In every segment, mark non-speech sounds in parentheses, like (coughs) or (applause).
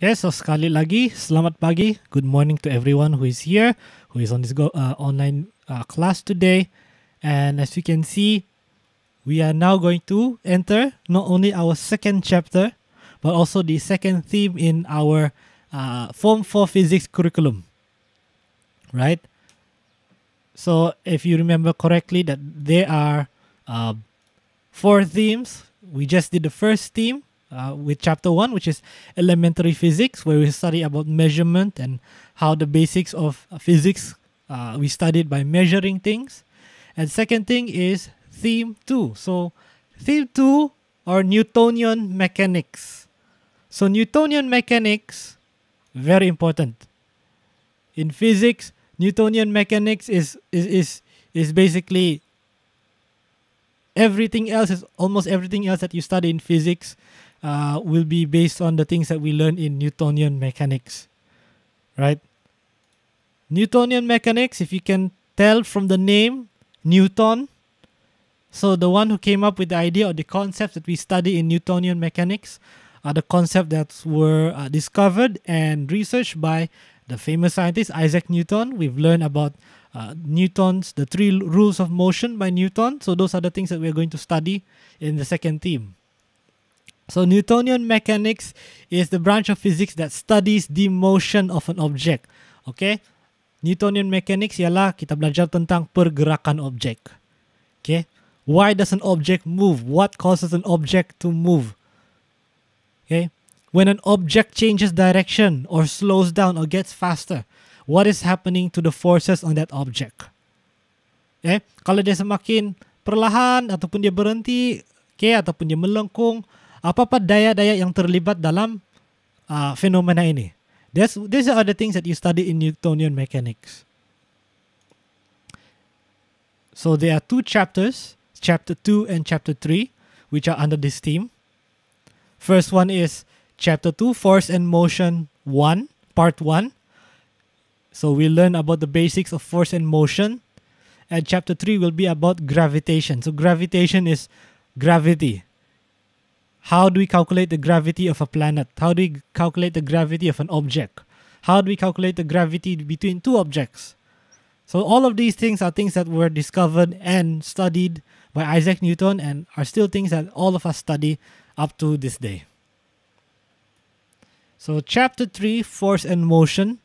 Okay, so sekali lagi, selamat pagi. Good morning to everyone who is here, who is on this go, uh, online uh, class today. And as you can see, we are now going to enter not only our second chapter, but also the second theme in our uh, Form 4 Physics curriculum. Right? So, if you remember correctly, that there are uh, four themes. We just did the first theme, uh, with chapter one, which is elementary physics, where we study about measurement and how the basics of physics uh, we studied by measuring things. And second thing is theme two. So theme two or Newtonian mechanics. So Newtonian mechanics, very important. In physics, Newtonian mechanics is is is, is basically everything else is almost everything else that you study in physics uh, will be based on the things that we learn in Newtonian mechanics, right? Newtonian mechanics, if you can tell from the name, Newton. So the one who came up with the idea or the concepts that we study in Newtonian mechanics are the concepts that were uh, discovered and researched by the famous scientist Isaac Newton. We've learned about uh, Newton's the three rules of motion by Newton. So those are the things that we're going to study in the second theme. So Newtonian mechanics is the branch of physics that studies the motion of an object. Okay? Newtonian mechanics ialah kita belajar tentang pergerakan objek. Okay? Why does an object move? What causes an object to move? Okay? When an object changes direction or slows down or gets faster, what is happening to the forces on that object? Okay? Kalau dia semakin perlahan ataupun dia berhenti, okay, ataupun dia melengkung, apa apa daya-daya yang terlibat dalam uh, fenomena ini. That's, these are the things that you study in Newtonian mechanics. So there are two chapters, chapter 2 and chapter 3, which are under this theme. First one is chapter 2, Force and Motion 1, part 1. So we learn about the basics of force and motion. And chapter 3 will be about gravitation. So gravitation is gravity. How do we calculate the gravity of a planet? How do we calculate the gravity of an object? How do we calculate the gravity between two objects? So all of these things are things that were discovered and studied by Isaac Newton and are still things that all of us study up to this day. So chapter 3 force and motion.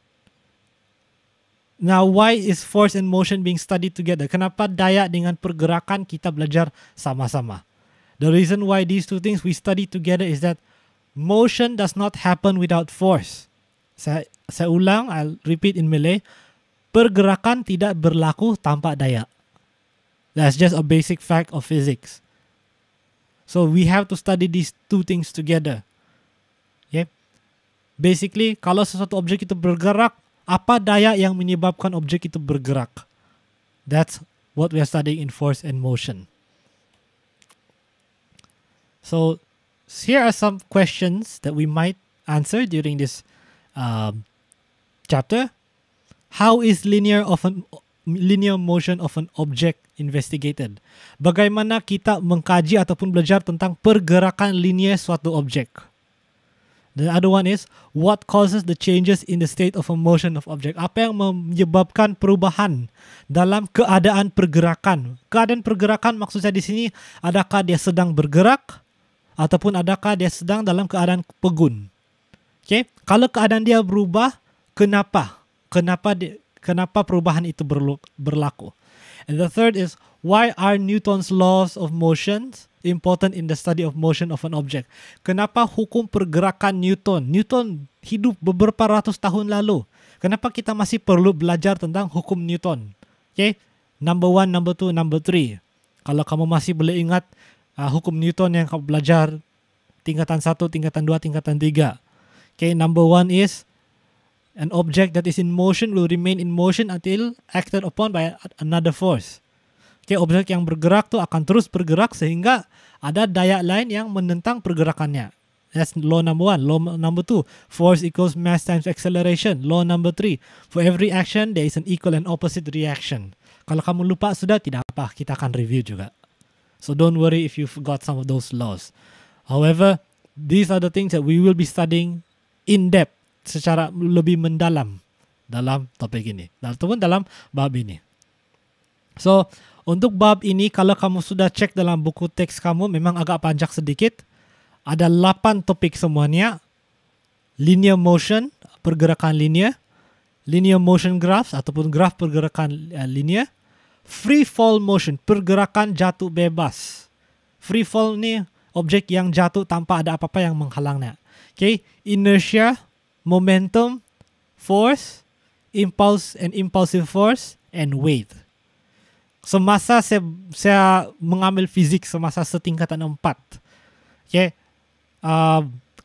Now why is force and motion being studied together? Kenapa daya dengan pergerakan kita belajar sama-sama? The reason why these two things we study together is that motion does not happen without force. Saya, saya ulang, I'll repeat in Malay. Pergerakan tidak berlaku tanpa daya. That's just a basic fact of physics. So we have to study these two things together. Yeah. Basically, kalau sesuatu objek itu bergerak, apa daya yang menyebabkan objek itu bergerak? That's what we are studying in force and motion. So here are some questions that we might answer during this um, chapter. How is linear of an linear motion of an object investigated? Bagaimana kita mengkaji ataupun belajar tentang pergerakan linear suatu objek? The other one is what causes the changes in the state of a motion of object? Apa yang menyebabkan perubahan dalam keadaan pergerakan? Keadaan pergerakan maksudnya di sini adakah dia sedang bergerak? ataupun adakah dia sedang dalam keadaan pegun. Okey, kalau keadaan dia berubah, kenapa? Kenapa di, kenapa perubahan itu berlu, berlaku? And the third is why are Newton's laws of motion important in the study of motion of an object? Kenapa hukum pergerakan Newton? Newton hidup beberapa ratus tahun lalu. Kenapa kita masih perlu belajar tentang hukum Newton? Okey, number one, number two, number three. Kalau kamu masih boleh ingat uh, hukum Newton yang kamu belajar tingkatan satu, tingkatan dua, tingkatan tiga. Okay, number one is an object that is in motion will remain in motion until acted upon by another force. okay, objek yang bergerak tuh akan terus bergerak sehingga ada daya lain yang menentang pergerakannya. That's law number one. Law number two, force equals mass times acceleration. Law number three, for every action there is an equal and opposite reaction. Kalau kamu lupa sudah tidak apa, kita akan review juga. So don't worry if you've got some of those laws. However, these are the things that we will be studying in depth secara lebih mendalam dalam topik ini. Ataupun dalam bab ini. So, untuk bab ini kalau kamu sudah cek dalam buku teks kamu memang agak panjang sedikit. Ada 8 topik semuanya. Linear motion, pergerakan linear. Linear motion graphs ataupun graf pergerakan uh, linear free fall motion, pergerakan jatuh bebas. Free fall ni objek yang jatuh tanpa ada apa-apa yang menghalangnya. Okay, inertia, momentum, force, impulse and impulsive force, and weight. Semasa saya, saya mengambil fizik semasa setingkatan empat. Okay, uh,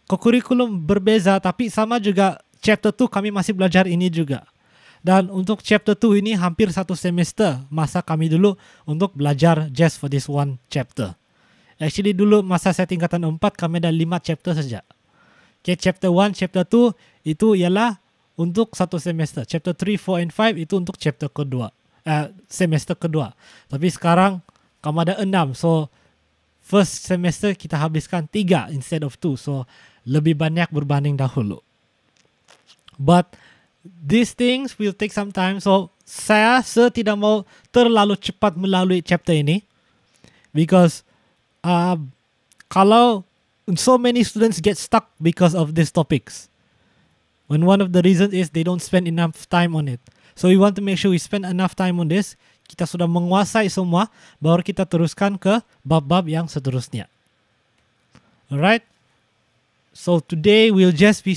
kurikulum berbeza tapi sama juga chapter tu kami masih belajar ini juga. Dan untuk chapter 2 ini hampir satu semester masa kami dulu untuk belajar just for this one chapter. Actually dulu masa saya tingkatan 4 kami ada 5 chapter saja. Okay, chapter 1, chapter 2 itu ialah untuk satu semester. Chapter 3, 4 and 5 itu untuk chapter kedua. Uh, semester kedua. Tapi sekarang kami ada 6. So first semester kita habiskan 3 instead of 2. So lebih banyak berbanding dahulu. But these things will take some time. So saya tidak mau terlalu cepat melalui chapter ini because uh, kalau so many students get stuck because of these topics. when one of the reasons is they don't spend enough time on it. So we want to make sure we spend enough time on this. Kita sudah menguasai semua, baru kita teruskan ke bab-bab yang seterusnya. Alright? So today we'll just be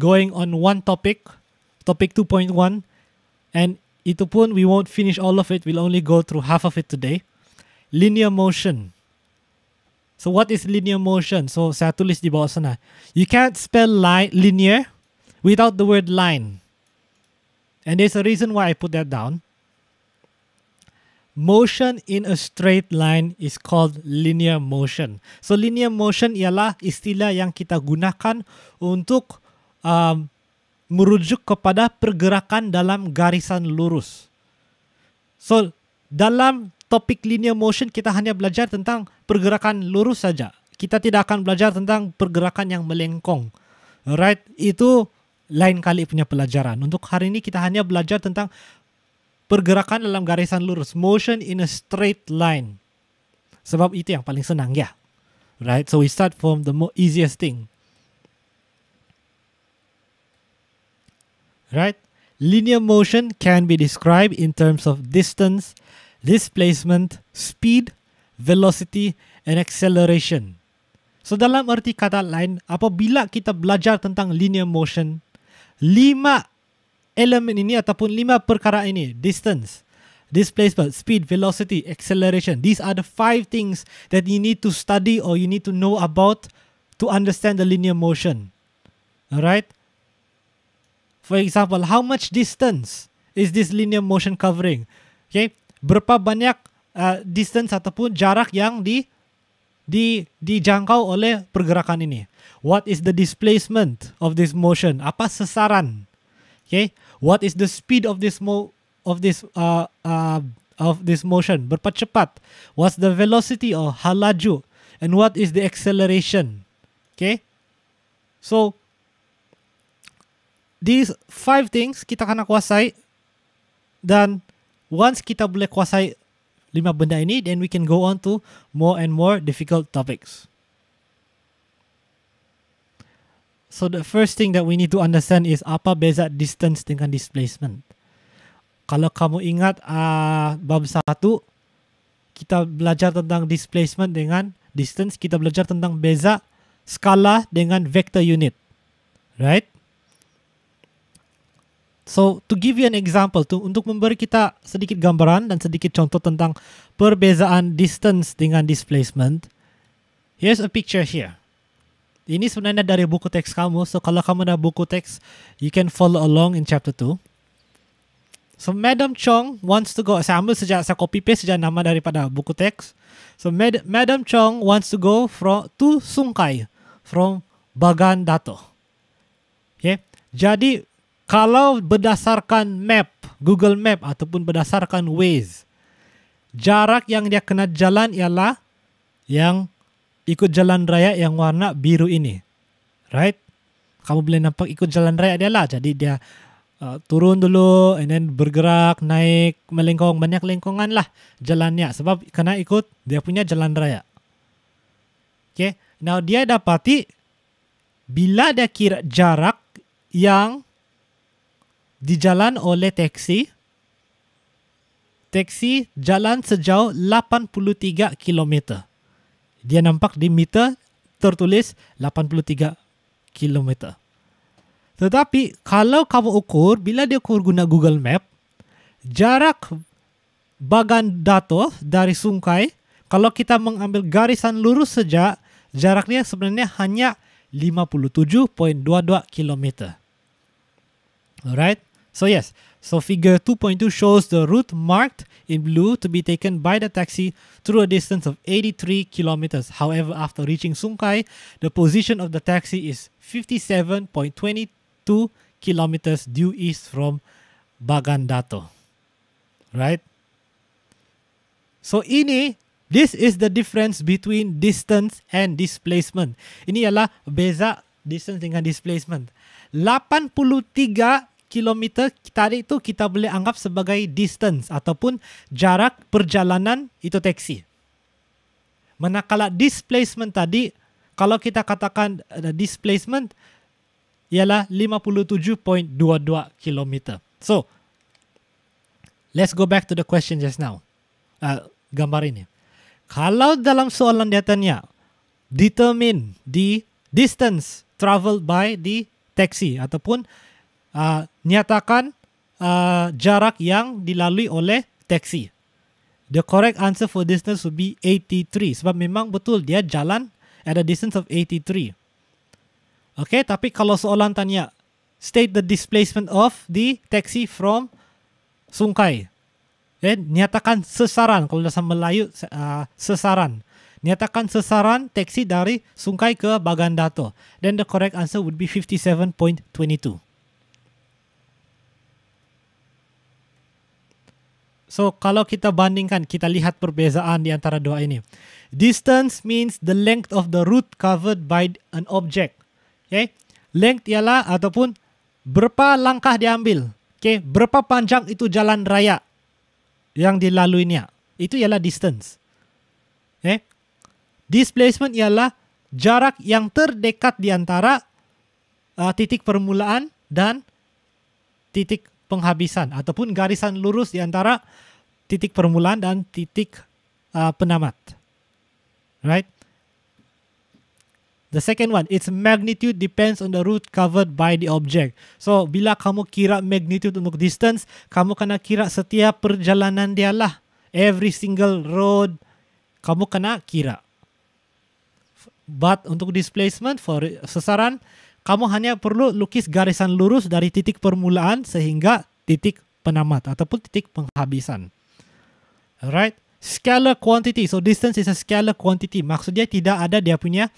going on one topic topic 2.1 and ito pun we won't finish all of it we'll only go through half of it today linear motion so what is linear motion so saya tulis di bawah sana you can't spell line linear without the word line and there's a reason why i put that down motion in a straight line is called linear motion. So linear motion ialah istilah yang kita gunakan untuk um, merujuk kepada pergerakan dalam garisan lurus. So, dalam topik linear motion kita hanya belajar tentang pergerakan lurus saja. Kita tidak akan belajar tentang pergerakan yang melengkung. Right? Itu lain kali punya pelajaran. Untuk hari ini kita hanya belajar tentang pergerakan dalam garisan lurus, motion in a straight line. Sebab itu yang paling senang ya. Right? So we start from the easiest thing. right? Linear motion can be described in terms of distance, displacement, speed, velocity, and acceleration. So dalam erti kata lain, apabila kita belajar tentang linear motion, lima elemen ini ataupun lima perkara ini, distance, displacement, speed, velocity, acceleration. These are the five things that you need to study or you need to know about to understand the linear motion. All right? For example, how much distance is this linear motion covering? Okay, berapa banyak uh, distance ataupun jarak yang di di dijangkau oleh pergerakan ini? What is the displacement of this motion? Apa sesaran? Okay, what is the speed of this mo of this uh, uh, of this motion? Berapa cepat? What's the velocity or halaju? And what is the acceleration? Okay, so these five things kita kena kuasai dan once kita boleh kuasai lima benda ini then we can go on to more and more difficult topics so the first thing that we need to understand is apa beza distance dengan displacement kalau kamu ingat uh, bab satu kita belajar tentang displacement dengan distance kita belajar tentang beza skala dengan vector unit right So to give you an example, to, untuk memberi kita sedikit gambaran dan sedikit contoh tentang perbezaan distance dengan displacement, here's a picture here. Ini sebenarnya dari buku teks kamu, so kalau kamu ada buku teks, you can follow along in chapter 2. So Madam Chong wants to go, saya ambil sejak, saya copy paste sejak nama daripada buku teks. So Mad, Madam Chong wants to go from to Sungkai from Bagan Dato. Okay. Jadi kalau berdasarkan map, Google Map ataupun berdasarkan Waze, jarak yang dia kena jalan ialah yang ikut jalan raya yang warna biru ini. Right? Kamu boleh nampak ikut jalan raya dia lah. Jadi dia uh, turun dulu and then bergerak, naik, melengkung. Banyak lengkungan lah jalannya. Sebab kena ikut dia punya jalan raya. Okay. Now dia dapati bila dia kira jarak yang di jalan oleh teksi. Teksi jalan sejauh 83 km. Dia nampak di meter tertulis 83 km. Tetapi kalau kamu ukur bila dia ukur guna Google Map, jarak bagan dato dari sungai kalau kita mengambil garisan lurus saja, jaraknya sebenarnya hanya 57.22 km. Alright? So yes, so figure 2.2 shows the route marked in blue to be taken by the taxi through a distance of 83 kilometers. However, after reaching Sungkai, the position of the taxi is 57.22 kilometers due east from Bagandato. Right? So ini this is the difference between distance and displacement. Ini ialah beza distance dengan displacement. 83 kilometer tarik tu kita boleh anggap sebagai distance ataupun jarak perjalanan itu teksi. Manakala displacement tadi, kalau kita katakan eh, displacement ialah 57.22 kilometer. So, let's go back to the question just now. Uh, gambar ini. Kalau dalam soalan dia tanya, determine the distance traveled by the taxi ataupun uh, ah, nyatakan uh, ah, jarak yang dilalui oleh teksi. The correct answer for distance would be 83 sebab memang betul dia jalan at a distance of 83. Okay, tapi kalau soalan tanya, state the displacement of the taxi from sungai. Okay, nyatakan sesaran kalau dalam Melayu uh, sesaran. Nyatakan sesaran taksi dari sungai ke Bagandato. Then the correct answer would be 57.22. So kalau kita bandingkan, kita lihat perbezaan di antara dua ini. Distance means the length of the route covered by an object. Okay, length ialah ataupun berapa langkah diambil. Okay, berapa panjang itu jalan raya yang dilaluinya. Itu ialah distance. Okay, displacement ialah jarak yang terdekat di antara uh, titik permulaan dan titik penghabisan ataupun garisan lurus di antara titik permulaan dan titik uh, penamat. Right? The second one, its magnitude depends on the route covered by the object. So, bila kamu kira magnitude untuk distance, kamu kena kira setiap perjalanan dia lah. Every single road, kamu kena kira. But untuk displacement, for sesaran kamu hanya perlu lukis garisan lurus dari titik permulaan sehingga titik penamat ataupun titik penghabisan. Alright. Scalar quantity. So distance is a scalar quantity. Maksudnya tidak ada dia punya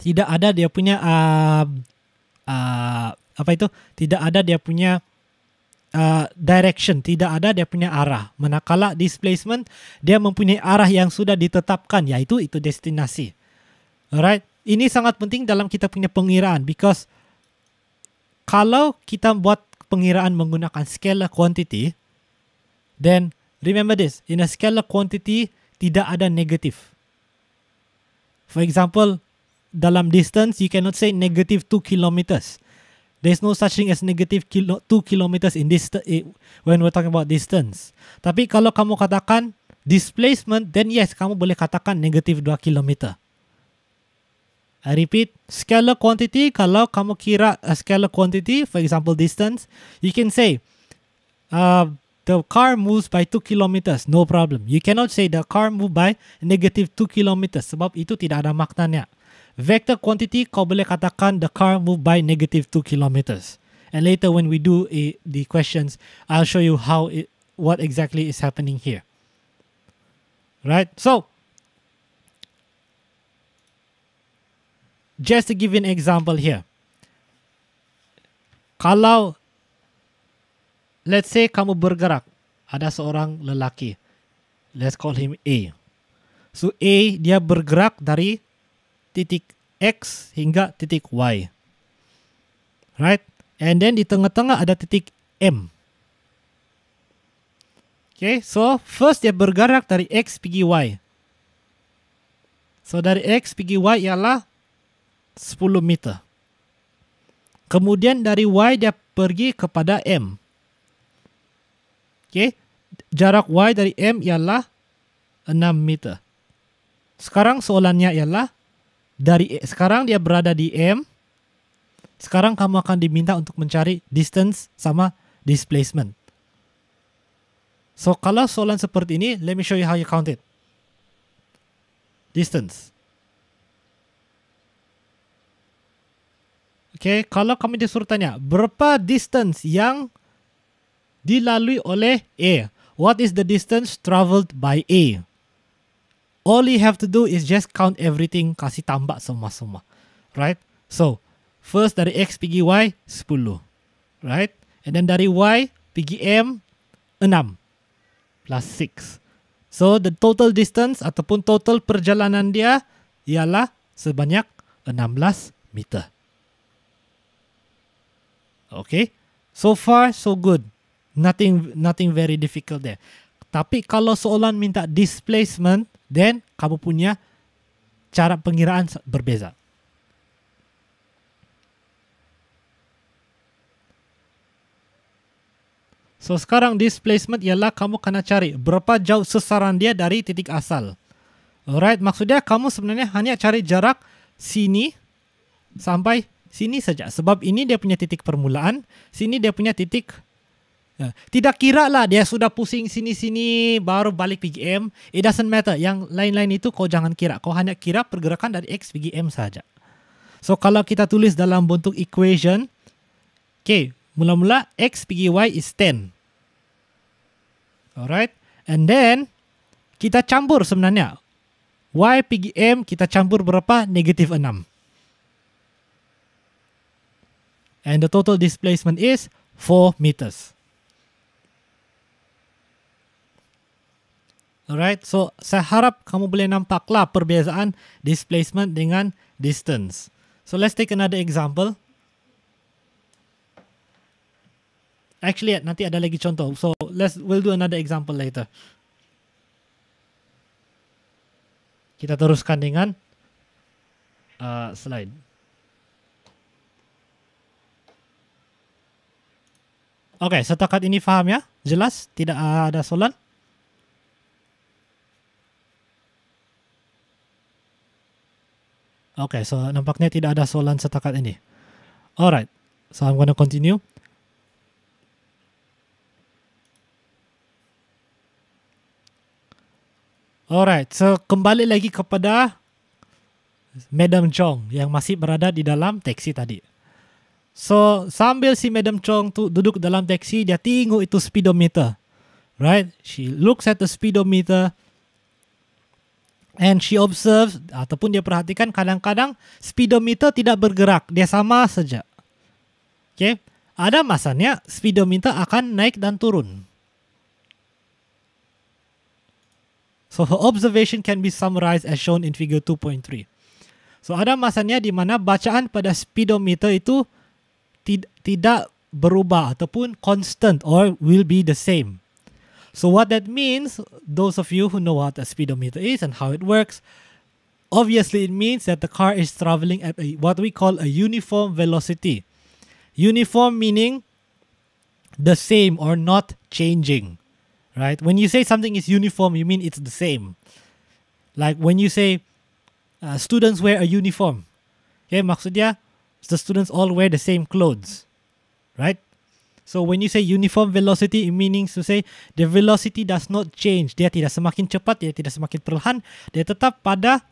tidak ada dia punya uh, uh, apa itu? Tidak ada dia punya uh, direction, tidak ada dia punya arah. Manakala displacement dia mempunyai arah yang sudah ditetapkan yaitu itu destinasi. Alright ini sangat penting dalam kita punya pengiraan because kalau kita buat pengiraan menggunakan scalar quantity then remember this in a scalar quantity tidak ada negatif for example dalam distance you cannot say negative 2 kilometers there's no such thing as negative 2 kilometers in this eh, when we're talking about distance tapi kalau kamu katakan displacement then yes kamu boleh katakan negative 2 kilometer I repeat, scalar quantity, kalau kamu kira a uh, scalar quantity, for example, distance, you can say, uh, the car moves by 2 kilometers, no problem. You cannot say the car move by negative 2 kilometers sebab itu tidak ada maknanya. Vector quantity, kau boleh katakan the car move by negative 2 kilometers. And later when we do a, eh, the questions, I'll show you how it, what exactly is happening here. Right? So, just to give you an example here. Kalau let's say kamu bergerak, ada seorang lelaki. Let's call him A. So A dia bergerak dari titik X hingga titik Y. Right? And then di tengah-tengah ada titik M. Okay, so first dia bergerak dari X pergi Y. So dari X pergi Y ialah 10 meter. Kemudian dari Y dia pergi kepada M. Okay. Jarak Y dari M ialah 6 meter. Sekarang soalannya ialah dari sekarang dia berada di M. Sekarang kamu akan diminta untuk mencari distance sama displacement. So kalau soalan seperti ini, let me show you how you count it. Distance. Okay, kalau kami disuruh tanya berapa distance yang dilalui oleh A? What is the distance travelled by A? All you have to do is just count everything, kasih tambah semua-semua. Right? So, first dari X pergi Y, 10. Right? And then dari Y pergi M, 6. Plus 6. So, the total distance ataupun total perjalanan dia ialah sebanyak 16 meter. Okay. So far, so good. Nothing nothing very difficult there. Tapi kalau soalan minta displacement, then kamu punya cara pengiraan berbeza. So sekarang displacement ialah kamu kena cari berapa jauh sesaran dia dari titik asal. Alright, maksudnya kamu sebenarnya hanya cari jarak sini sampai sini saja sebab ini dia punya titik permulaan sini dia punya titik ya. tidak kira lah dia sudah pusing sini sini baru balik PGM it doesn't matter yang lain-lain itu kau jangan kira kau hanya kira pergerakan dari X PGM saja so kalau kita tulis dalam bentuk equation okay mula-mula X pergi Y is 10 alright and then kita campur sebenarnya Y pergi M kita campur berapa negative 6 and the total displacement is 4 meters. Alright, so saya harap kamu boleh nampaklah perbezaan displacement dengan distance. So let's take another example. Actually, nanti ada lagi contoh. So let's we'll do another example later. Kita teruskan dengan uh, slide. Okey, setakat ini faham ya? Jelas? Tidak ada soalan? Okey, so nampaknya tidak ada soalan setakat ini. Alright, so I'm going to continue. Alright, so kembali lagi kepada Madam Jong yang masih berada di dalam teksi tadi. So sambil si Madam Chong tu duduk dalam teksi dia tengok itu speedometer. Right? She looks at the speedometer and she observes ataupun dia perhatikan kadang-kadang speedometer tidak bergerak, dia sama saja. Okay? Ada masanya speedometer akan naik dan turun. So her observation can be summarized as shown in figure 2.3. So ada masanya di mana bacaan pada speedometer itu tid- tidak berubah ataupun constant or will be the same. So what that means, those of you who know what a speedometer is and how it works, obviously it means that the car is traveling at a, what we call a uniform velocity. Uniform meaning the same or not changing, right? When you say something is uniform, you mean it's the same. Like when you say uh, students wear a uniform, okay, maksudnya the students all wear the same clothes, right? So when you say uniform velocity, it means to say the velocity does not change. Dia tidak semakin cepat, dia tidak semakin perlahan. Dia tetap pada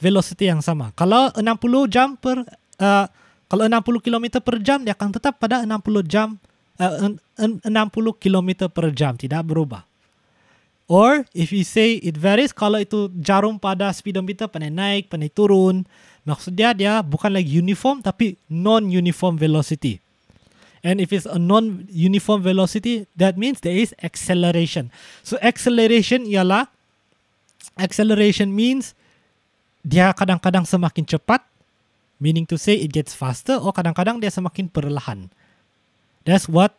velocity yang sama. Kalau 60 jam per, uh, kalau 60 km per jam, dia akan tetap pada 60 jam, uh, 60 km per jam, tidak berubah. Or if you say it varies, kalau itu jarum pada speedometer, pernah naik, pernah turun, Maksudnya dia bukan lagi uniform tapi non-uniform velocity. And if it's a non-uniform velocity, that means there is acceleration. So acceleration ialah acceleration means dia kadang-kadang semakin cepat, meaning to say it gets faster, or kadang-kadang dia semakin perlahan. That's what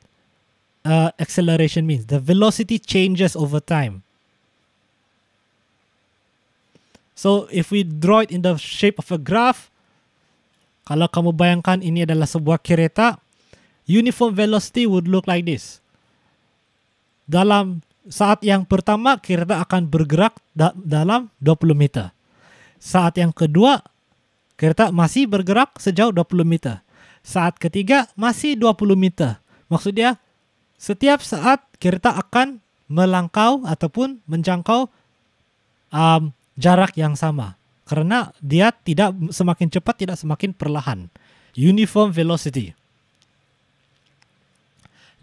uh, acceleration means. The velocity changes over time. So if we draw it in the shape of a graph, kalau kamu bayangkan ini adalah sebuah kereta, uniform velocity would look like this. Dalam saat yang pertama kereta akan bergerak da dalam 20 meter. Saat yang kedua kereta masih bergerak sejauh 20 meter. Saat ketiga masih 20 meter. Maksudnya setiap saat kereta akan melangkau ataupun menjangkau um, jarak yang sama karena dia tidak semakin cepat tidak semakin perlahan uniform velocity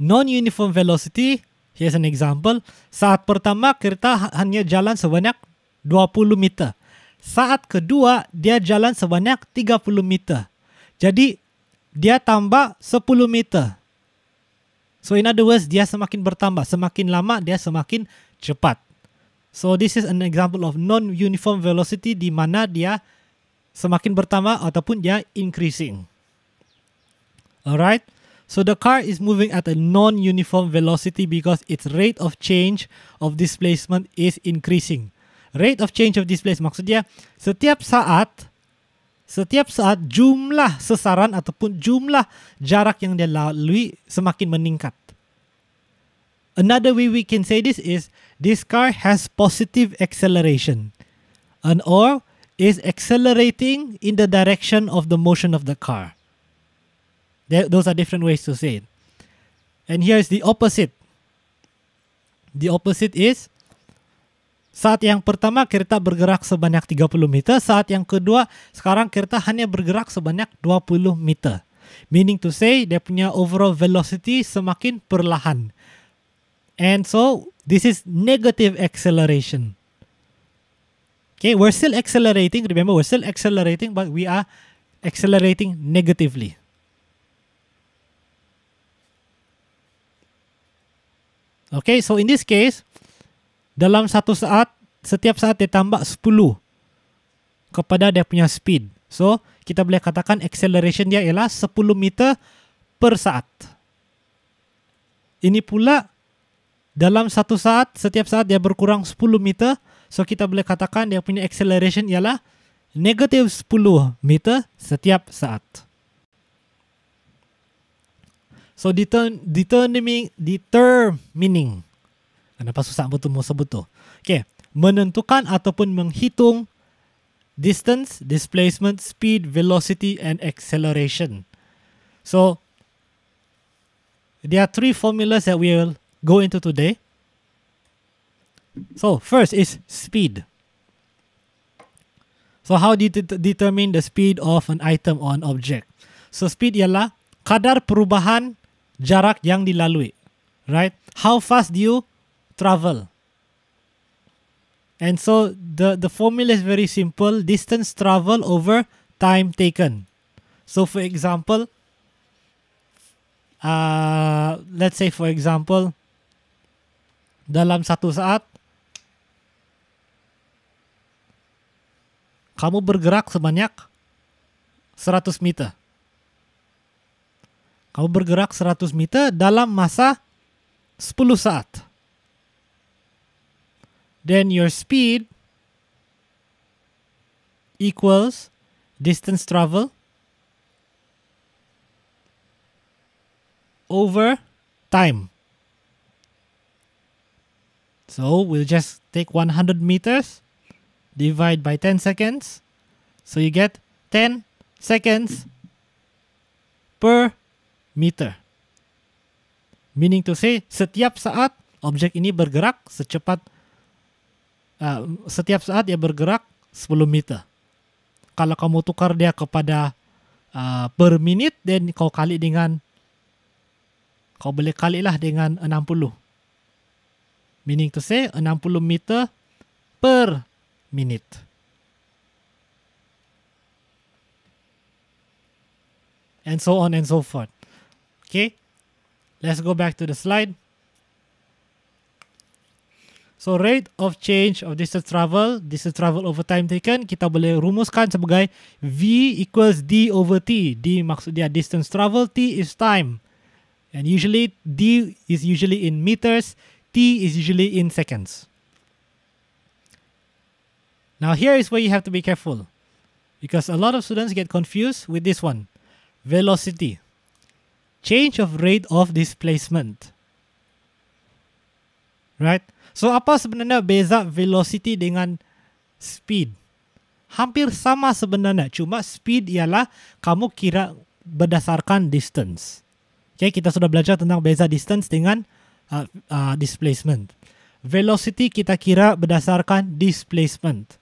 non uniform velocity here's an example saat pertama kereta ha-, hanya jalan sebanyak 20 meter saat kedua dia jalan sebanyak 30 meter jadi dia tambah 10 meter so in other words dia semakin bertambah semakin lama dia semakin cepat So this is an example of non-uniform velocity di mana dia semakin bertambah ataupun dia increasing. Alright. So the car is moving at a non-uniform velocity because its rate of change of displacement is increasing. Rate of change of displacement maksudnya setiap saat setiap saat jumlah sesaran ataupun jumlah jarak yang dia lalui semakin meningkat another way we can say this is this car has positive acceleration and or is accelerating in the direction of the motion of the car there, those are different ways to say it and here is the opposite the opposite is saat yang pertama kereta bergerak sebanyak 30 meter saat yang kedua sekarang kereta hanya bergerak sebanyak 20 meter meaning to say dia punya overall velocity semakin perlahan And so this is negative acceleration. Okay, we're still accelerating. Remember, we're still accelerating, but we are accelerating negatively. Okay, so in this case, dalam satu saat, setiap saat dia tambah 10 kepada dia punya speed. So, kita boleh katakan acceleration dia ialah sepuluh meter per saat. Ini pula dalam satu saat setiap saat dia berkurang 10 meter so kita boleh katakan dia punya acceleration ialah negatif 10 meter setiap saat so determining determining kenapa susah betul mau sebut tu Okay, menentukan ataupun menghitung distance displacement speed velocity and acceleration so there are three formulas that we will go into today. So first is speed. So how do you determine the speed of an item or an object? So speed ialah kadar perubahan jarak yang dilalui. Right? How fast do you travel? And so the, the formula is very simple. Distance travel over time taken. So for example, uh, let's say for example, dalam satu saat kamu bergerak sebanyak 100 meter. Kamu bergerak 100 meter dalam masa 10 saat. Then your speed equals distance travel over time. So we'll just take 100 meters, divide by 10 seconds. So you get 10 seconds per meter. Meaning to say, setiap saat objek ini bergerak secepat, uh, setiap saat dia bergerak 10 meter. Kalau kamu tukar dia kepada uh, per menit, dan kau kali dengan, kau boleh lah dengan 60 meaning to say 60 meter per minit, And so on and so forth. Okay, let's go back to the slide. So rate of change of distance travel, distance travel over time taken, kita boleh rumuskan sebagai V equals D over T. D maksud dia distance travel, T is time. And usually D is usually in meters, T is usually in seconds. Now here is where you have to be careful because a lot of students get confused with this one. Velocity. Change of rate of displacement. Right? So apa sebenarnya beza velocity dengan speed? Hampir sama sebenarnya, cuma speed ialah kamu kira berdasarkan distance. Okay, kita sudah belajar tentang beza distance dengan Uh, uh, displacement. Velocity kita kira berdasarkan displacement.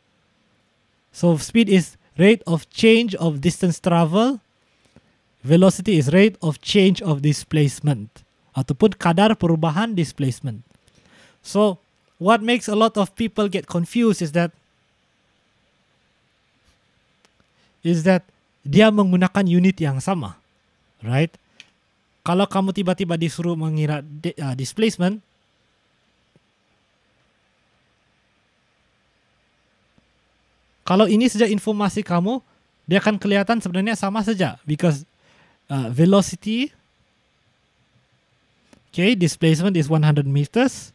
So speed is rate of change of distance travel. Velocity is rate of change of displacement ataupun kadar perubahan displacement. So what makes a lot of people get confused is that is that dia menggunakan unit yang sama. Right? kalau kamu tiba-tiba disuruh mengira di, uh, displacement kalau ini saja informasi kamu dia akan kelihatan sebenarnya sama saja because uh, velocity okay displacement is 100 meters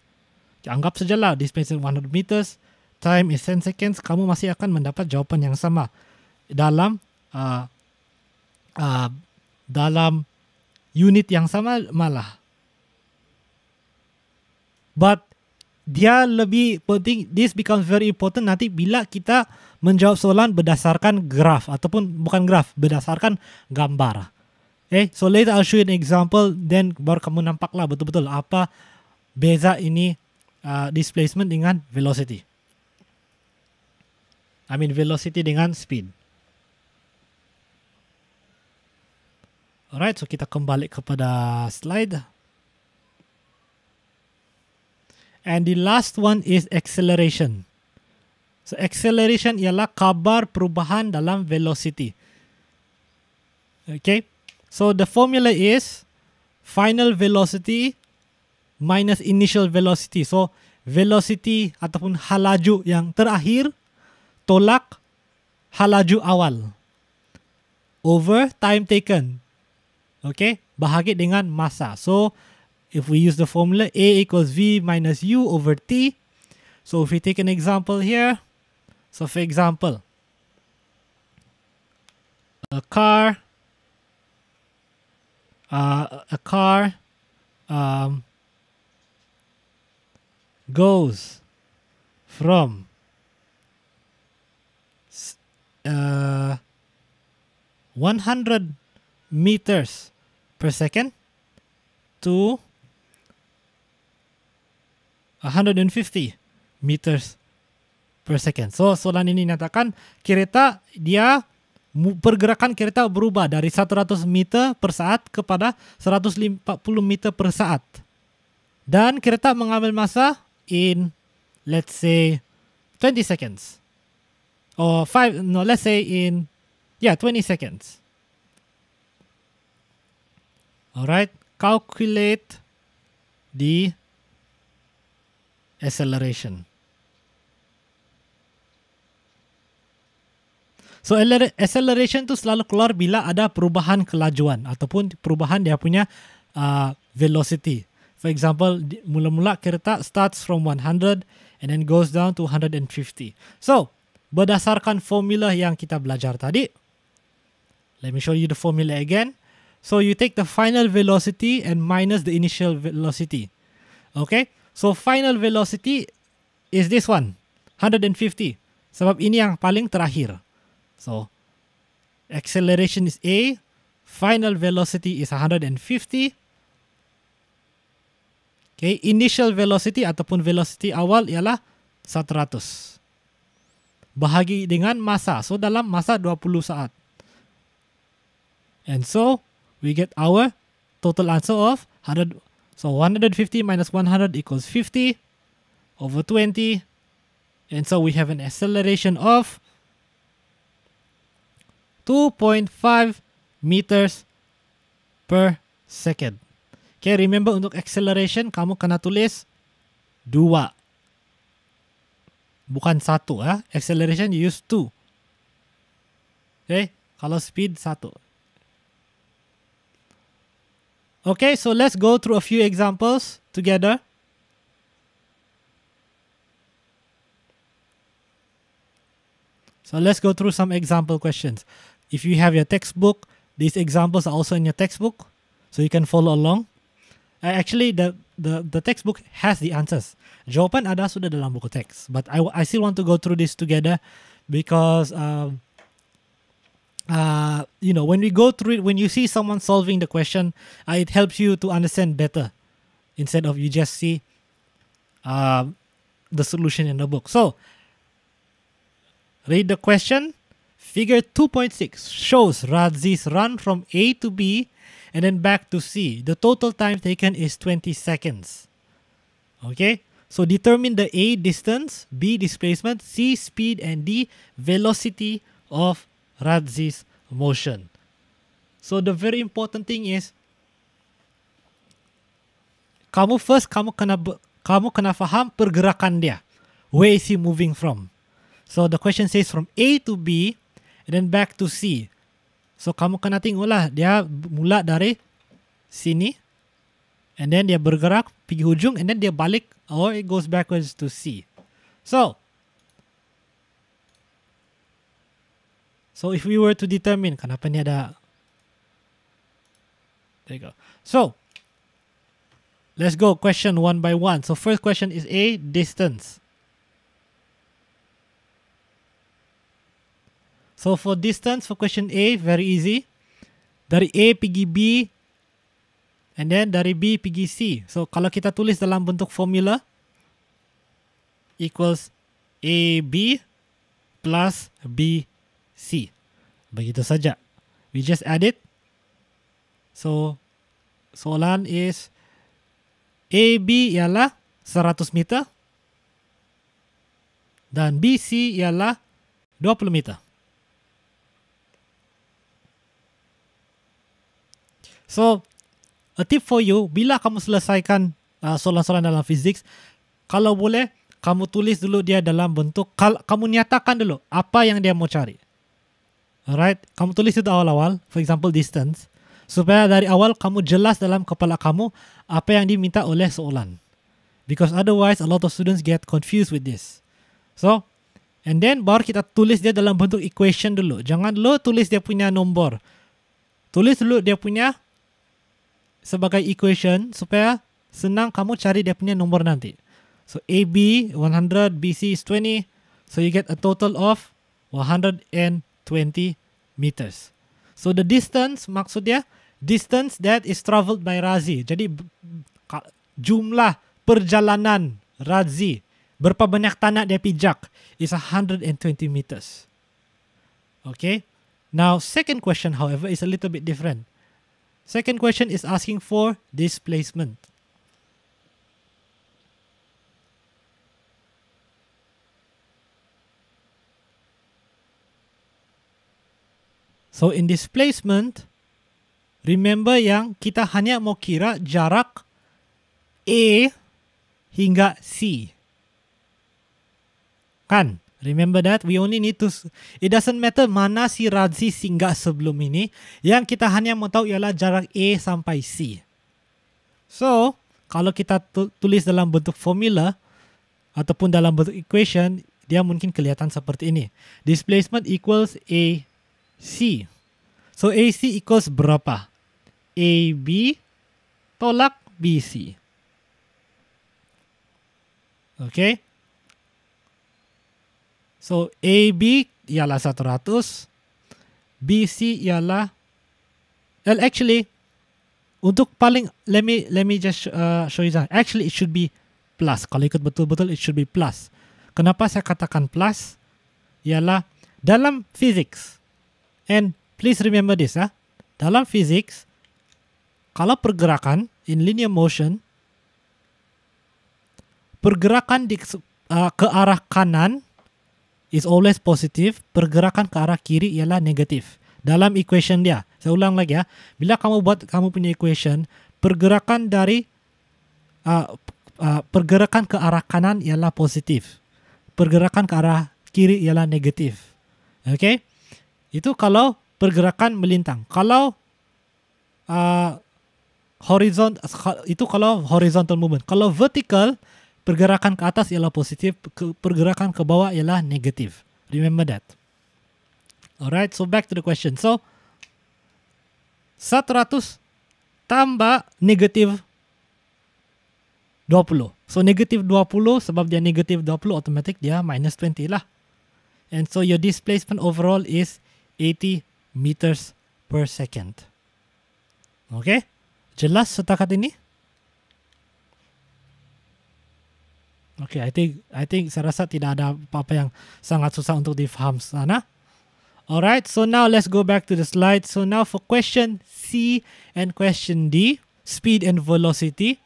anggap saja lah displacement 100 meters time is 10 seconds kamu masih akan mendapat jawapan yang sama dalam uh, uh, dalam unit yang sama malah. But dia lebih penting, this becomes very important nanti bila kita menjawab soalan berdasarkan graf ataupun bukan graf, berdasarkan gambar. okay, eh, so later I'll show you an example then baru kamu nampaklah betul-betul apa beza ini uh, displacement dengan velocity. I mean velocity dengan speed. Alright, so kita kembali kepada slide. And the last one is acceleration. So acceleration ialah kabar perubahan dalam velocity. Okay, so the formula is final velocity minus initial velocity. So velocity ataupun halaju yang terakhir tolak halaju awal over time taken. Okay, bahagi dengan masa. So, if we use the formula A equals V minus U over T. So, if we take an example here. So, for example, a car, uh, a car um, goes from uh, 100 meters per second to 150 meters per second. So soalan ini nyatakan kereta dia pergerakan kereta berubah dari 100 meter per saat kepada 140 meter per saat. Dan kereta mengambil masa in let's say 20 seconds. Or 5 no let's say in yeah 20 seconds. Alright, calculate the acceleration. So acceleration tu selalu keluar bila ada perubahan kelajuan ataupun perubahan dia punya uh, velocity. For example, mula-mula kereta starts from 100 and then goes down to 150. So, berdasarkan formula yang kita belajar tadi, let me show you the formula again. So you take the final velocity and minus the initial velocity. Okay? So final velocity is this one, 150. Sebab ini yang paling terakhir. So acceleration is A, final velocity is 150. Okay, initial velocity ataupun velocity awal ialah 100. Bahagi dengan masa. So dalam masa 20 saat. And so we get our total answer of 100. So 150 minus 100 equals 50 over 20. And so we have an acceleration of 2.5 meters per second. Okay, remember untuk acceleration kamu kena tulis 2. Bukan 1 ya. Ah. Acceleration you use 2. Okay, kalau speed 1. Okay, so let's go through a few examples together. So let's go through some example questions. If you have your textbook, these examples are also in your textbook, so you can follow along. Uh, actually, the, the, the textbook has the answers. Jawapan ada sudah dalam buku teks, but I, I still want to go through this together because um, uh, you know, when we go through it, when you see someone solving the question, uh, it helps you to understand better instead of you just see uh, the solution in the book. So, read the question. Figure 2.6 shows Radzi's run from A to B and then back to C. The total time taken is 20 seconds. Okay, so determine the A distance, B displacement, C speed, and D velocity of Radzi's motion. So the very important thing is kamu first kamu kena kamu kena faham pergerakan dia. Where is he moving from? So the question says from A to B and then back to C. So kamu kena tengoklah dia mula dari sini and then dia bergerak pergi hujung and then dia balik or oh, it goes backwards to C. So So if we were to determine, kenapa ni ada? There you go. So let's go question one by one. So first question is a distance. So for distance for question A, very easy. Dari A pergi B and then dari B pergi C. So kalau kita tulis dalam bentuk formula equals AB plus B C. Begitu saja. We just add it. So, soalan is AB ialah 100 meter dan BC ialah 20 meter. So, a tip for you, bila kamu selesaikan uh, soalan-soalan dalam fizik, kalau boleh, kamu tulis dulu dia dalam bentuk, kal- kamu nyatakan dulu apa yang dia mau cari. Alright, kamu tulis itu awal-awal, for example distance, supaya dari awal kamu jelas dalam kepala kamu apa yang diminta oleh soalan. Because otherwise a lot of students get confused with this. So, and then baru kita tulis dia dalam bentuk equation dulu. Jangan lo tulis dia punya nombor. Tulis dulu dia punya sebagai equation supaya senang kamu cari dia punya nombor nanti. So AB 100, BC is 20. So you get a total of 100 and 20 meters. So the distance maksudnya distance that is traveled by Razi. Jadi jumlah perjalanan Razi berapa banyak tanah dia pijak is 120 meters. Okay. Now second question however is a little bit different. Second question is asking for displacement. So in displacement, remember yang kita hanya mau kira jarak A hingga C. Kan? Remember that? We only need to... It doesn't matter mana si Razi singgah sebelum ini. Yang kita hanya mau tahu ialah jarak A sampai C. So, kalau kita tulis dalam bentuk formula ataupun dalam bentuk equation, dia mungkin kelihatan seperti ini. Displacement equals A C. So AC equals berapa? AB tolak BC. Okay. So AB ialah 100. BC ialah Well, actually untuk paling let me let me just uh, show you that. Actually it should be plus. Kalau ikut betul-betul it should be plus. Kenapa saya katakan plus? Ialah dalam physics And please remember this ah. Dalam fizik kalau pergerakan in linear motion, pergerakan di uh, ke arah kanan is always positive, pergerakan ke arah kiri ialah negatif. Dalam equation dia. Saya ulang lagi ya. Bila kamu buat kamu punya equation, pergerakan dari uh, uh, pergerakan ke arah kanan ialah positif. Pergerakan ke arah kiri ialah negatif. Okay? Itu kalau pergerakan melintang. Kalau uh, horizon itu kalau horizontal movement. Kalau vertical pergerakan ke atas ialah positif, pergerakan ke bawah ialah negatif. Remember that. Alright, so back to the question. So 100 tambah negatif 20. So negatif 20 sebab dia negatif 20 automatic dia minus 20 lah. And so your displacement overall is 80 meters per second. Oke, okay? jelas setakat ini? Oke, okay, I think I think saya rasa tidak ada apa-apa yang sangat susah untuk difaham sana. Alright, so now let's go back to the slide. So now for question C and question D, speed and velocity.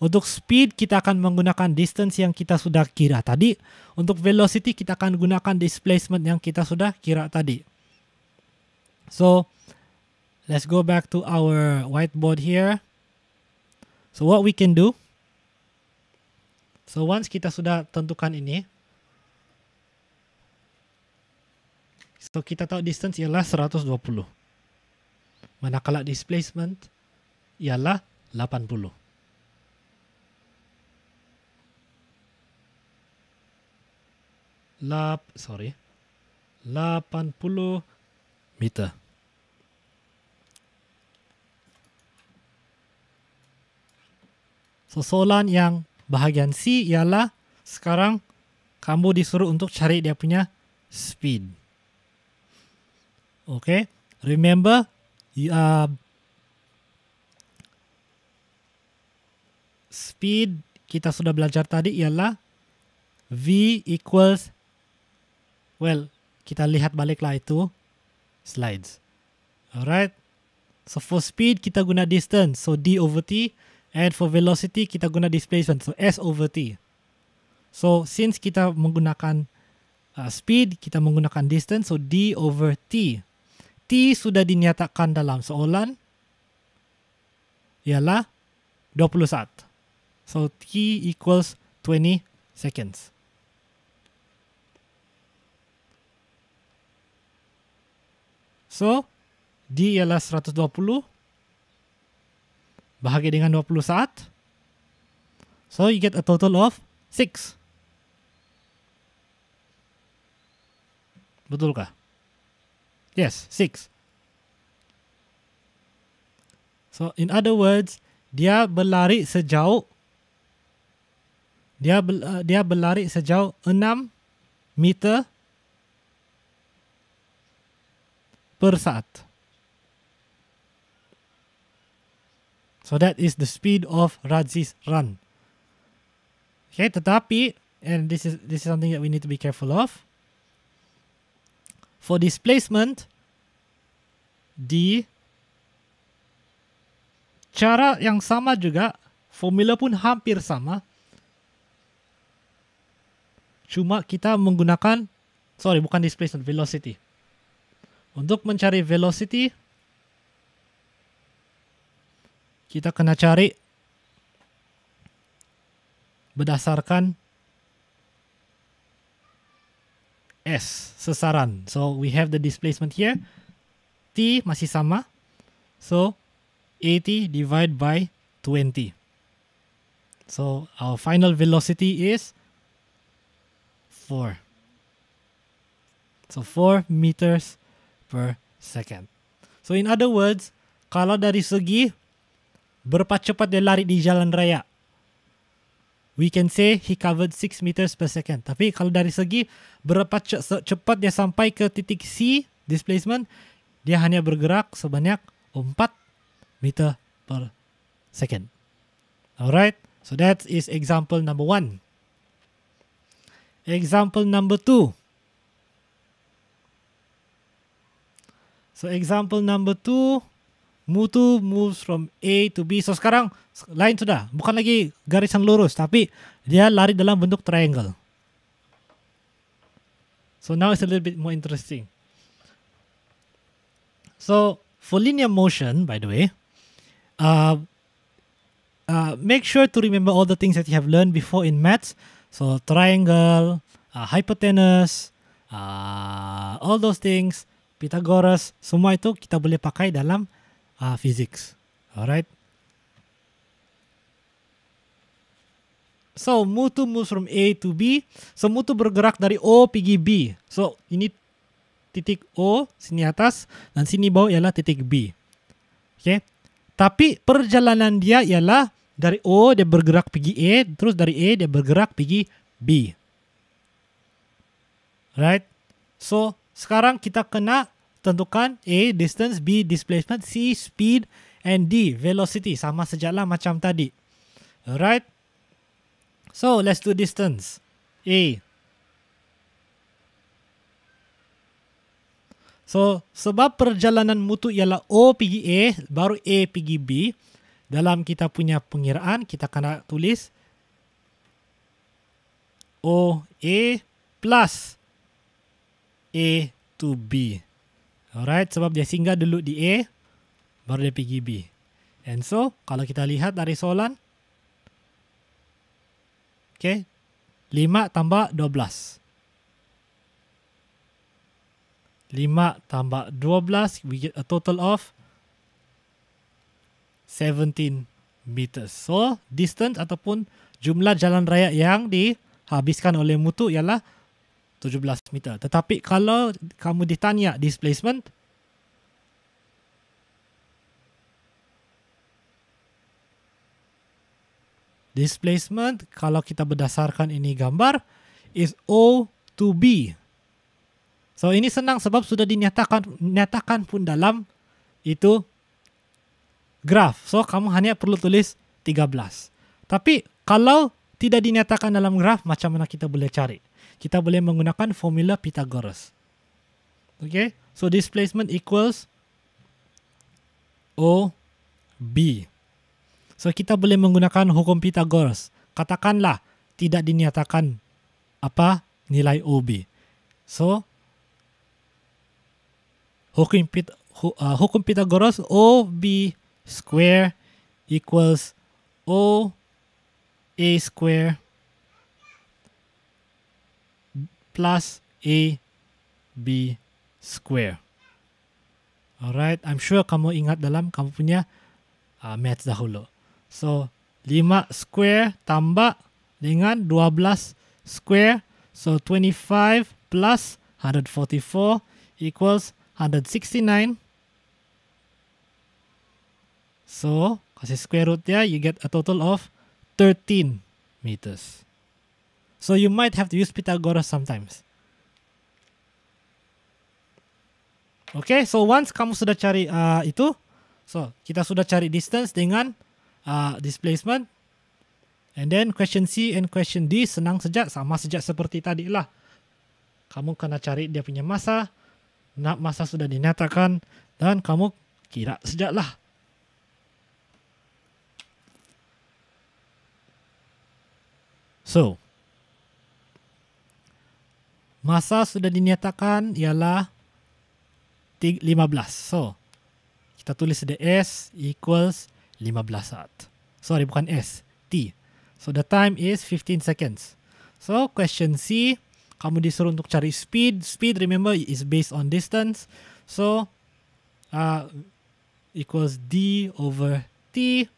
Untuk speed kita akan menggunakan distance yang kita sudah kira tadi. Untuk velocity kita akan gunakan displacement yang kita sudah kira tadi. So let's go back to our whiteboard here. So what we can do, so once kita sudah tentukan ini, so kita tahu distance ialah 120. Manakala displacement ialah 80. Lap, sorry, 80 meter. So soalan yang bahagian C ialah sekarang kamu disuruh untuk cari dia punya speed. Okay, remember you are uh, speed kita sudah belajar tadi ialah V equals well kita lihat baliklah itu slides. Alright. So for speed kita guna distance. So D over T And for velocity kita guna displacement so s over t. So since kita menggunakan uh, speed kita menggunakan distance so d over t. T sudah dinyatakan dalam soalan ialah 20 saat. So t equals 20 seconds. So d ialah 120 bahagi dengan 20 saat. So you get a total of 6. Betul kah? Yes, 6. So in other words, dia berlari sejauh dia uh, dia berlari sejauh 6 meter per saat. So that is the speed of Radzi's run. Okay, tetapi, and this is this is something that we need to be careful of. For displacement, di cara yang sama juga, formula pun hampir sama. Cuma kita menggunakan, sorry bukan displacement, velocity. Untuk mencari velocity, Kita kena cari berdasarkan S, sesaran. So we have the displacement here. T masih sama. So 80 divided by 20. So our final velocity is 4. So 4 meters per second. So in other words, kalau dari segi Berapa cepat dia lari di jalan raya. We can say he covered 6 meters per second. Tapi kalau dari segi berapa cepat dia sampai ke titik C displacement, dia hanya bergerak sebanyak 4 meter per second. Alright, so that is example number one. Example number two. So example number two Mutu moves from A to B. So sekarang line sudah. Bukan lagi garisan lurus. Tapi dia lari dalam bentuk triangle. So now it's a little bit more interesting. So for linear motion, by the way, uh, uh, make sure to remember all the things that you have learned before in maths. So triangle, uh, hypotenuse, uh, all those things, Pythagoras, semua itu kita boleh pakai dalam uh, physics. All right. So mutu moves from A to B. So mutu bergerak dari O pergi B. So ini titik O sini atas dan sini bawah ialah titik B. Okay. Tapi perjalanan dia ialah dari O dia bergerak pergi A, terus dari A dia bergerak pergi B. Right? So sekarang kita kena tentukan A distance, B displacement, C speed and D velocity sama sejalah macam tadi. Alright. So, let's do distance. A. So, sebab perjalanan mutu ialah O pergi A, baru A pergi B. Dalam kita punya pengiraan, kita kena tulis O A plus A to B. Alright, sebab dia singgah dulu di A, baru dia pergi B. And so, kalau kita lihat dari soalan, okay, 5 tambah 12. 5 tambah 12, we get a total of 17 meters. So, distance ataupun jumlah jalan raya yang dihabiskan oleh mutu ialah 17 17 meter. Tetapi kalau kamu ditanya displacement, displacement kalau kita berdasarkan ini gambar is O to B. So ini senang sebab sudah dinyatakan nyatakan pun dalam itu graf. So kamu hanya perlu tulis 13. Tapi kalau tidak dinyatakan dalam graf, macam mana kita boleh cari? kita boleh menggunakan formula Pythagoras. Okay, so displacement equals O B. So kita boleh menggunakan hukum Pythagoras. Katakanlah tidak dinyatakan apa nilai O B. So hukum Pit, uh, hukum Pythagoras O B square equals O A square plus a b square. Alright, I'm sure kamu ingat dalam kamu punya uh, math dahulu. So, 5 square tambah dengan 12 square. So, 25 plus 144 equals 169. So, kasih square root dia, you get a total of 13 meters. So you might have to use Pythagoras sometimes. Okay, so once kamu sudah cari uh, itu, so kita sudah cari distance dengan uh, displacement. And then question C and question D senang sejak, sama sejak seperti tadi lah. Kamu kena cari dia punya masa, nak masa sudah dinyatakan, dan kamu kira sejak lah. So, Masa sudah dinyatakan ialah 15. So, kita tulis the S equals 15 saat. Sorry, bukan S. T. So, the time is 15 seconds. So, question C. Kamu disuruh untuk cari speed. Speed, remember, is based on distance. So, uh, equals D over T.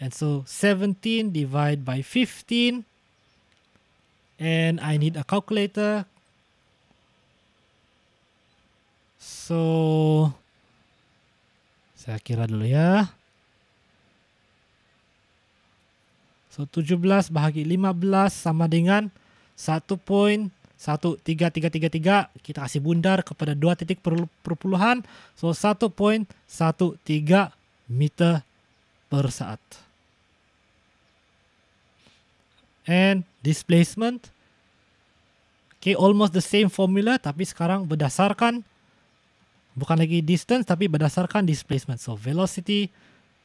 And so, 17 divide by 15. And I need a calculator. So saya kira dulu ya. So 17 bahagi 15 sama dengan 1.13333 kita kasih bundar kepada dua titik perpuluhan. So 1.13 meter per saat. And displacement. Okay, almost the same formula tapi sekarang berdasarkan bukan lagi distance tapi berdasarkan displacement. So velocity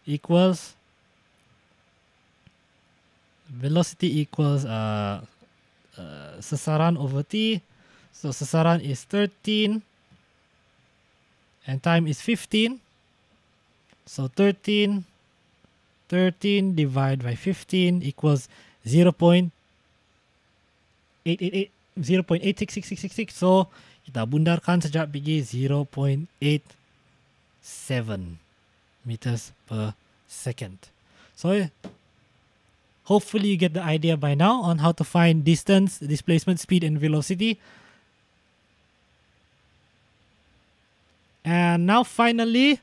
equals velocity equals uh, uh, sesaran over t. So sesaran is 13 and time is 15. So 13 13 divided by 15 equals 0 0.888 0.866666. So kita bundarkan sejak pergi 0.87 meters per second. So hopefully you get the idea by now on how to find distance, displacement, speed, and velocity. And now finally,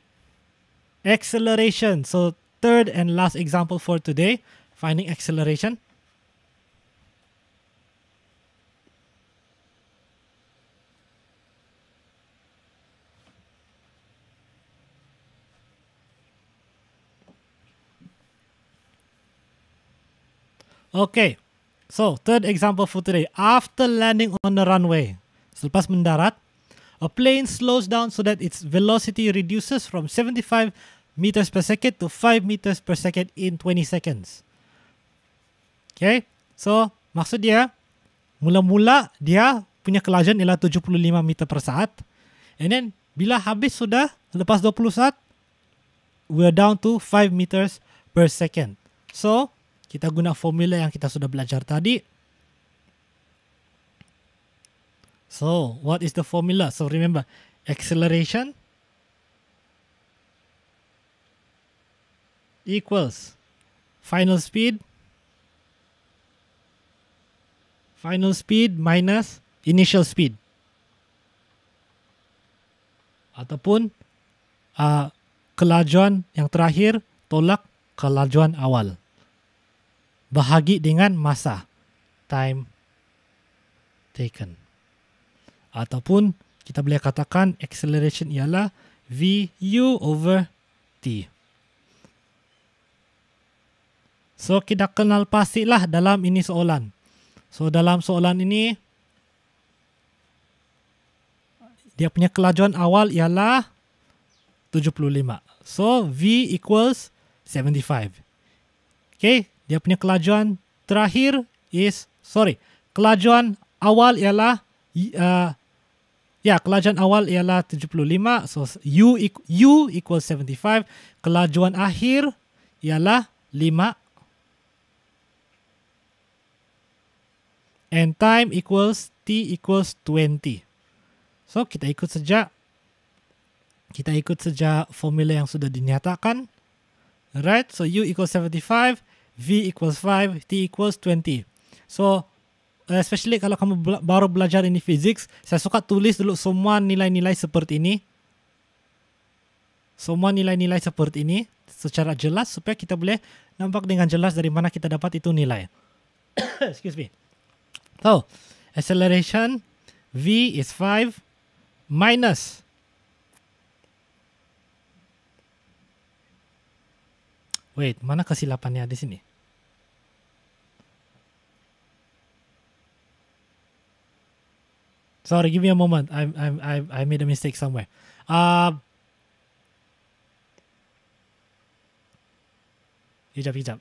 acceleration. So third and last example for today, finding acceleration. Okay. So, third example for today. After landing on the runway, selepas mendarat, a plane slows down so that its velocity reduces from 75 meters per second to 5 meters per second in 20 seconds. Okay. So, maksud dia, mula-mula dia punya kelajuan ialah 75 meter per saat. And then, bila habis sudah, lepas 20 saat, we're down to 5 meters per second. So, kita guna formula yang kita sudah belajar tadi. So, what is the formula? So, remember, acceleration equals final speed final speed minus initial speed ataupun uh, kelajuan yang terakhir tolak kelajuan awal bahagi dengan masa time taken ataupun kita boleh katakan acceleration ialah v u over t so kita kenal pastilah dalam ini soalan so dalam soalan ini dia punya kelajuan awal ialah 75 so v equals 75 okay dia punya kelajuan terakhir is sorry kelajuan awal ialah uh, ya yeah, kelajuan awal ialah 75 so u u equals 75 kelajuan akhir ialah 5 and time equals t equals 20 so kita ikut sejak kita ikut sejak formula yang sudah dinyatakan right so u equals 75 V equals 5, T equals 20. So, especially kalau kamu baru belajar ini fizik, saya suka tulis dulu semua nilai-nilai seperti ini. Semua nilai-nilai seperti ini secara jelas supaya kita boleh nampak dengan jelas dari mana kita dapat itu nilai. (coughs) Excuse me. So, acceleration V is 5 minus 20. Wait, mana kesilapannya di sini? Sorry, give me a moment. I I I I made a mistake somewhere. Uh, hijab, hijab.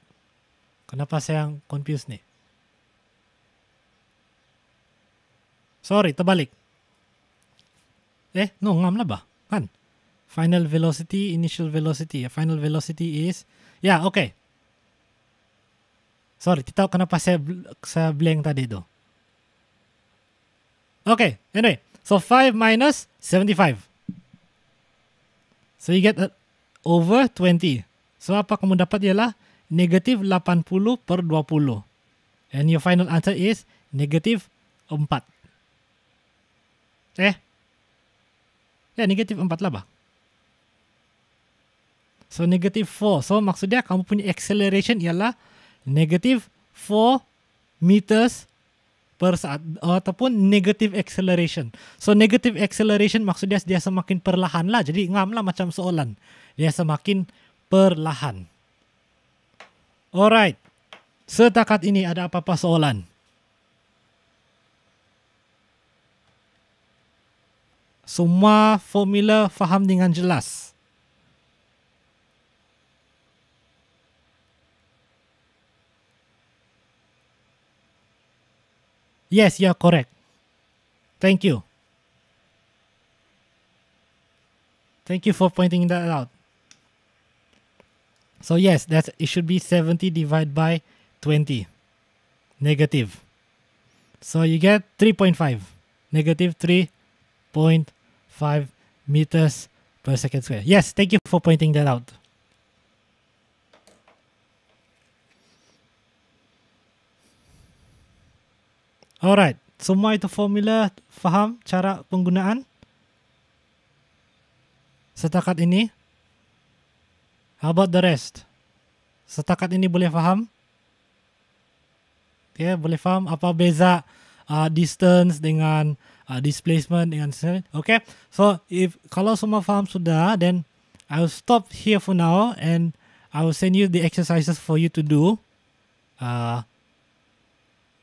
Kenapa saya yang confused nih? Sorry, terbalik. Eh, no, ngam lah bah. Kan? final velocity, initial velocity. Final velocity is, yeah, okay. Sorry, tahu kenapa saya saya blank tadi tu. Okay, anyway, so five minus seventy five. So you get uh, over twenty. So apa kamu dapat ialah negative puluh per dua puluh. And your final answer is negative empat. Eh? yeah, negative empat lah bah. So negative 4. So maksudnya kamu punya acceleration ialah negative 4 meters per saat ataupun negative acceleration. So negative acceleration maksudnya dia semakin perlahan lah. Jadi ngam lah macam soalan. Dia semakin perlahan. Alright. Setakat ini ada apa-apa soalan? Semua formula faham dengan jelas. Yes, you are correct. Thank you. Thank you for pointing that out. So yes, that's it should be 70 divided by 20. Negative. So you get 3.5. Negative 3.5 meters per second square. Yes, thank you for pointing that out. Alright, semua itu formula faham cara penggunaan setakat ini. How about the rest? Setakat ini boleh faham? Okay, ya, boleh faham apa beza uh, distance dengan uh, displacement dengan okay. So if kalau semua faham sudah, then I will stop here for now and I will send you the exercises for you to do. Uh,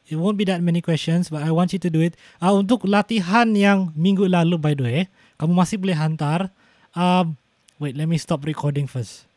It won't be that many questions but I want you to do it. Uh, untuk latihan yang minggu lalu by the way, eh, kamu masih boleh hantar. Um, wait, let me stop recording first.